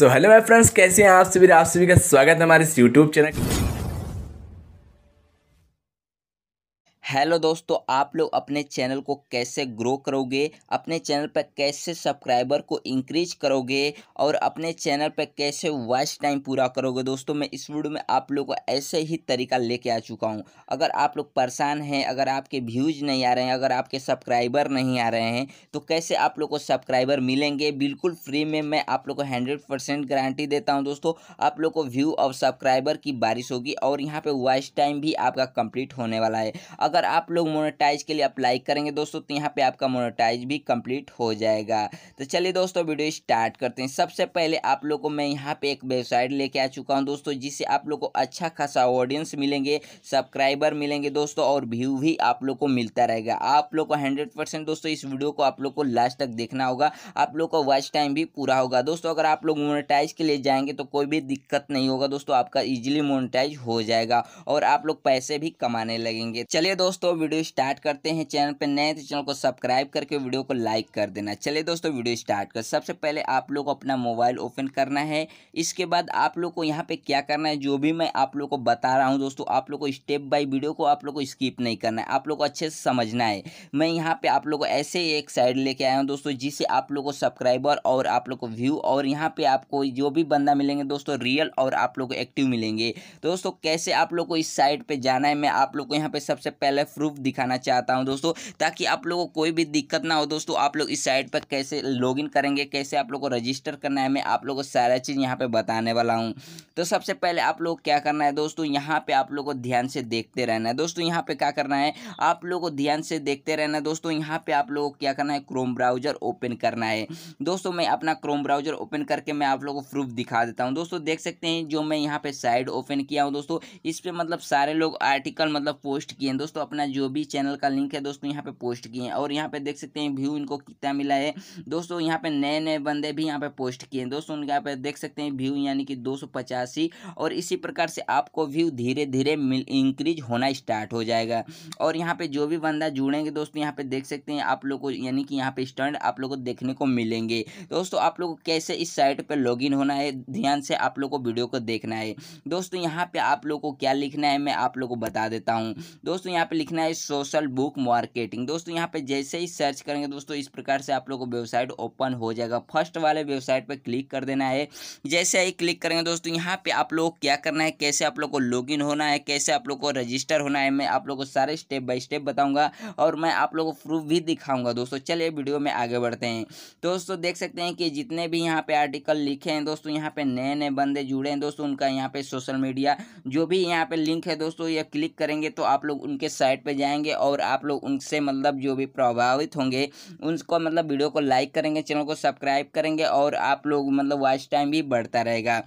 so hello my friends कैसे हैं आप सभी आप सभी का स्वागत है हमारे इस यूट्यूब चैनल हेलो दोस्तों आप लोग अपने चैनल को कैसे ग्रो करोगे अपने चैनल पर कैसे सब्सक्राइबर को इंक्रीज करोगे और अपने चैनल पर कैसे वॉच टाइम पूरा करोगे दोस्तों मैं इस वीडियो में आप लोग को ऐसे ही तरीका लेके आ चुका हूं अगर आप लोग परेशान हैं अगर आपके व्यूज नहीं आ रहे हैं अगर आपके सब्सक्राइबर नहीं आ रहे हैं तो कैसे आप लोग को सब्सक्राइबर मिलेंगे बिल्कुल फ्री में मैं आप लोग को हंड्रेड गारंटी देता हूँ दोस्तों आप लोग को व्यू और सब्सक्राइबर की बारिश होगी और यहाँ पर वॉच टाइम भी आपका कंप्लीट होने वाला है अगर पर आप लोग मोनेटाइज के लिए अप्लाई करेंगे दोस्तों तो यहाँ पे आपका मोनेटाइज भी कंप्लीट हो जाएगा तो चलिए दोस्तों वीडियो स्टार्ट करते हैं सबसे पहले आप लोग को मैं यहाँ पे एक वेबसाइट लेके आ चुका हूँ दोस्तों जिससे आप लोग को अच्छा खासा ऑडियंस मिलेंगे सब्सक्राइबर मिलेंगे दोस्तों और व्यू भी आप लोग को मिलता रहेगा आप लोग को हंड्रेड परसेंट दोस्तों इस वीडियो को आप लोग को लास्ट तक देखना होगा आप लोग का वॉच टाइम भी पूरा होगा दोस्तों अगर आप लोग मोनेटाइज के लिए जाएंगे तो कोई भी दिक्कत नहीं होगा दोस्तों आपका ईजिली मोनेटाइज हो जाएगा और आप लोग पैसे भी कमाने लगेंगे चलिए दोस्तों दोस्तों वीडियो स्टार्ट करते हैं चैनल पर नए तो चैनल को सब्सक्राइब करके वीडियो को लाइक कर देना चलिए दोस्तों वीडियो स्टार्ट कर सबसे पहले आप लोग को अपना मोबाइल ओपन करना है इसके बाद आप लोग को यहाँ पे क्या करना है जो भी मैं आप लोग को बता रहा हूँ दोस्तों आप लोग को स्टेप बाई वीडियो को आप लोग को स्किप नहीं करना है आप लोग को अच्छे से समझना है मैं यहाँ पर आप लोग को ऐसे एक साइड लेके आया हूँ दोस्तों जिससे आप लोग को सब्सक्राइबर और आप लोग को व्यू और यहाँ पर आपको जो भी बंदा मिलेंगे दोस्तों रियल और आप लोग को एक्टिव मिलेंगे दोस्तों कैसे आप लोग को इस साइड पर जाना है मैं आप लोग को यहाँ पर सबसे पहले वाला प्रूफ दिखाना चाहता हूँ दोस्तों ताकि आप लोगों को कोई भी दिक्कत ना हो दोस्तों आप लोग इस साइट पर कैसे लॉग करेंगे कैसे आप लोग को रजिस्टर करना है मैं आप लोग को सारा चीज़ यहाँ पर बताने वाला हूँ तो सबसे पहले आप लोग क्या करना है दोस्तों यहाँ पर आप लोग को ध्यान से देखते रहना है दोस्तों यहाँ पर क्या करना है आप लोग को ध्यान से देखते रहना है दोस्तों यहाँ पर आप लोग को क्या करना है क्रोम ब्राउज़र ओपन करना है दोस्तों मैं अपना क्रोम ब्राउज़र ओपन करके मैं आप लोग को प्रूफ दिखा देता हूँ दोस्तों देख सकते हैं जो मैं यहाँ पे साइड ओपन किया हूँ दोस्तों इस पर मतलब सारे लोग आर्टिकल मतलब पोस्ट किए हैं दोस्तों अपना जो भी चैनल का लिंक है दोस्तों यहाँ पे पोस्ट किए हैं और यहाँ पे देख सकते हैं व्यू इनको कितना मिला है दोस्तों यहाँ पे नए नए बंदे भी यहाँ पे पोस्ट किए हैं दोस्तों यहाँ पे देख सकते हैं व्यू यानी कि दो और इसी प्रकार से आपको व्यू धीरे धीरे इंक्रीज होना स्टार्ट हो जाएगा और यहाँ पे जो भी बंदा जुड़ेंगे दोस्तों यहाँ पे देख सकते हैं आप लोग को यानी कि यहाँ पे स्टैंड आप लोग को देखने को मिलेंगे दोस्तों आप लोग को कैसे इस साइट पर लॉग होना है ध्यान से आप लोग को वीडियो को देखना है दोस्तों यहाँ पे आप लोग को क्या लिखना है मैं आप लोग को बता देता हूँ दोस्तों यहाँ पे लिखना है सोशल बुक मार्केटिंग दोस्तों यहाँ पे जैसे ही सर्च करेंगे दोस्तों इस प्रकार से आप लोग को वेबसाइट ओपन हो जाएगा फर्स्ट वाले वेबसाइट पर क्लिक कर देना है जैसे ही क्लिक करेंगे दोस्तों यहाँ पे आप लोग क्या करना है कैसे आप लोग को लॉग होना है कैसे आप लोग को रजिस्टर होना है मैं आप लोग को सारे स्टेप बाई स्टेप बताऊँगा और मैं आप लोग को प्रूफ भी दिखाऊँगा दोस्तों चलिए वीडियो में आगे बढ़ते हैं दोस्तों देख सकते हैं कि जितने भी यहाँ पे आर्टिकल लिखे हैं दोस्तों यहाँ पे नए नए बंदे जुड़े हैं दोस्तों उनका यहाँ पे सोशल मीडिया जो भी यहाँ पे लिंक है दोस्तों ये क्लिक करेंगे तो आप लोग उनके साइड साइट पर जाएंगे और आप लोग उनसे मतलब जो भी प्रभावित होंगे उनको मतलब वीडियो को लाइक करेंगे चैनल को सब्सक्राइब करेंगे और आप लोग मतलब वॉच टाइम भी बढ़ता रहेगा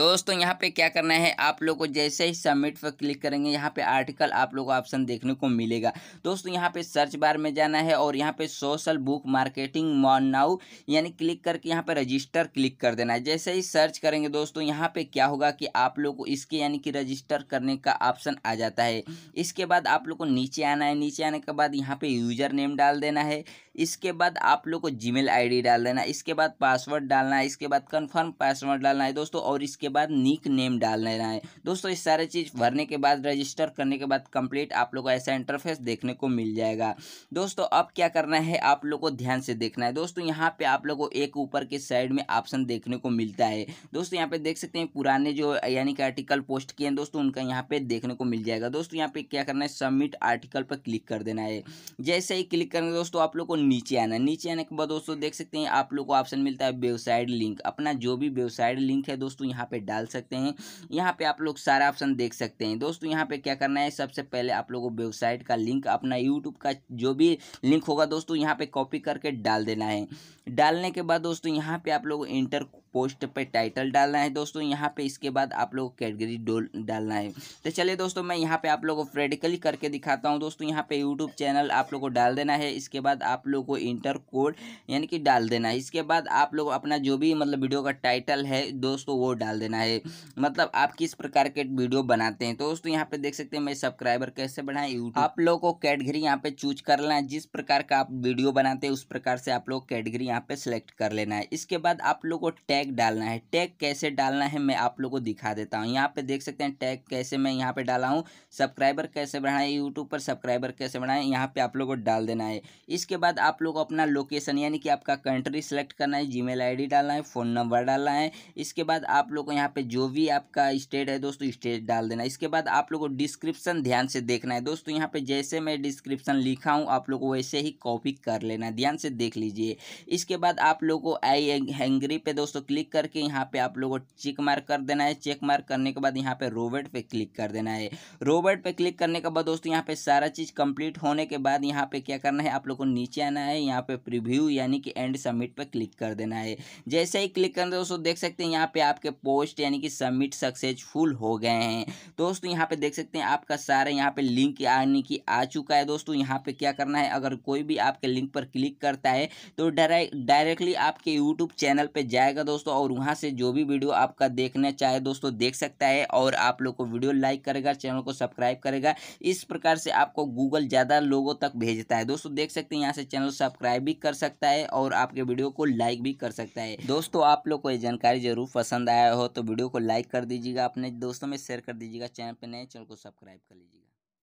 तो दोस्तों यहाँ पे क्या करना है आप लोग को जैसे ही सबमिट पर क्लिक करेंगे यहाँ पे आर्टिकल आप लोगों को ऑप्शन देखने को मिलेगा दोस्तों यहाँ पे सर्च बार में जाना है और यहाँ पे सोशल बुक मार्केटिंग मॉन नाउ यानी क्लिक करके यहाँ पे रजिस्टर क्लिक कर देना है जैसे ही सर्च करेंगे दोस्तों यहाँ पे क्या होगा कि आप लोग को इसके यानी कि रजिस्टर करने का ऑप्शन आ जाता है इसके बाद आप लोग को नीचे आना है नीचे आने के बाद यहाँ पे यूजर नेम डाल देना है इसके बाद आप लोग को आई डी डाल देना इसके बाद पासवर्ड डालना है इसके बाद कन्फर्म पासवर्ड डालना है दोस्तों और इसके बाद निक नेम डाल लेना है दोस्तों इस सारे चीज़ भरने के बाद रजिस्टर करने के बाद कंप्लीट आप लोग को ऐसा इंटरफेस देखने को मिल जाएगा दोस्तों अब क्या करना है आप लोग को ध्यान से देखना है दोस्तों यहाँ पे आप लोग को एक ऊपर के साइड में ऑप्शन देखने को मिलता है दोस्तों यहाँ पे देख सकते हैं पुराने जो यानी कि आर्टिकल पोस्ट किए हैं दोस्तों उनका यहाँ पे देखने को मिल जाएगा दोस्तों यहाँ पे क्या करना है सबमिट आर्टिकल पर क्लिक कर देना है जैसे ही क्लिक करना दोस्तों आप लोग को नीचे आना है नीचे आने के बाद दोस्तों देख सकते हैं आप लोग को ऑप्शन मिलता है वेबसाइट लिंक अपना जो भी वेबसाइट लिंक है दोस्तों यहाँ पे डाल सकते हैं यहाँ पे आप लोग सारा ऑप्शन देख सकते हैं दोस्तों यहाँ पे क्या करना है सबसे पहले आप लोगों को वेबसाइट का लिंक अपना यूट्यूब का जो भी लिंक होगा दोस्तों यहाँ पे कॉपी करके डाल देना है डालने के बाद दोस्तों यहाँ पे आप लोग इंटर पोस्ट पे टाइटल डालना है दोस्तों यहाँ पे इसके बाद आप लोग कैटेगरी डालना है तो चलिए दोस्तों मैं यहाँ पे आप लोगों को प्रैक्टिकली करके दिखाता हूँ दोस्तों यहाँ पे यूट्यूब चैनल आप लोग को डाल देना है इसके बाद आप लोग को इंटर कोड यानी कि डाल देना है इसके बाद आप लोग अपना जो भी मतलब वीडियो का टाइटल है दोस्तों वो डाल देना है मतलब आप किस प्रकार के वीडियो बनाते हैं तो दोस्तों यहाँ पे देख सकते हैं मैं सब्सक्राइबर कैसे बढ़ाएं यूट्यूब आप लोग को कैटेगरी यहाँ पे चूज कर लेना है जिस प्रकार का आप वीडियो बनाते हैं उस प्रकार से आप लोग कैटेगरी यहाँ पे सिलेक्ट कर लेना है इसके बाद आप लोग को टैग टैग डालना है टैग कैसे डालना है मैं आप लोगों को दिखा देता हूँ यहाँ पे देख सकते हैं टैग कैसे मैं यहाँ पे डाला हूँ सब्सक्राइबर कैसे बढ़ाएं यूट्यूब पर सब्सक्राइबर कैसे बढ़ाएं यहाँ पे आप लोगों को डाल देना है इसके बाद आप लोग को अपना लोकेशन यानी कि आपका कंट्री सेलेक्ट करना है जी मेल डालना है फ़ोन नंबर डालना है इसके बाद आप लोग को यहाँ पर जो भी आपका स्टेट है दोस्तों स्टेट डाल देना इसके बाद आप लोग को डिस्क्रिप्सन ध्यान से देखना है दोस्तों यहाँ पर जैसे मैं डिस्क्रिप्सन लिखा हूँ आप लोग वैसे ही कॉपी कर लेना ध्यान से देख लीजिए इसके बाद आप लोग को आई हैंगरी पे दोस्तों क्लिक करके यहाँ पे आप लोगों को चेक मार्क कर देना है चेक मार्क करने के बाद यहाँ पे रोबोट पे क्लिक कर देना है रोबोट पे क्लिक करने के बाद दोस्तों यहाँ पे सारा चीज़ कंप्लीट होने के बाद यहाँ पे क्या करना है आप लोग को नीचे आना है यहाँ पे प्रिव्यू यानी कि एंड सबमिट पर क्लिक कर देना है जैसे ही क्लिक करना दोस्तों देख सकते हैं यहाँ पे आपके पोस्ट यानी कि सबमिट सक्सेसफुल हो गए हैं दोस्तों यहाँ पे देख सकते हैं आपका सारा यहाँ पे लिंक यानी कि आ चुका है दोस्तों यहाँ पे क्या करना है अगर कोई भी आपके लिंक पर क्लिक करता है तो डायरेक्टली आपके यूट्यूब चैनल पर जाएगा दोस्तों दोस्तों और वहाँ से जो भी वीडियो आपका देखना चाहे दोस्तों देख सकता है और आप लोग को वीडियो लाइक करेगा चैनल को सब्सक्राइब करेगा इस प्रकार से आपको गूगल ज़्यादा लोगों तक भेजता है दोस्तों देख सकते हैं यहाँ से चैनल सब्सक्राइब भी कर सकता है और आपके वीडियो को लाइक भी कर सकता है दोस्तों आप लोग को ये जानकारी जरूर पसंद आया हो तो वीडियो को लाइक कर दीजिएगा अपने दोस्तों में शेयर कर दीजिएगा चैनल पर नए चैनल को सब्सक्राइब कर लीजिएगा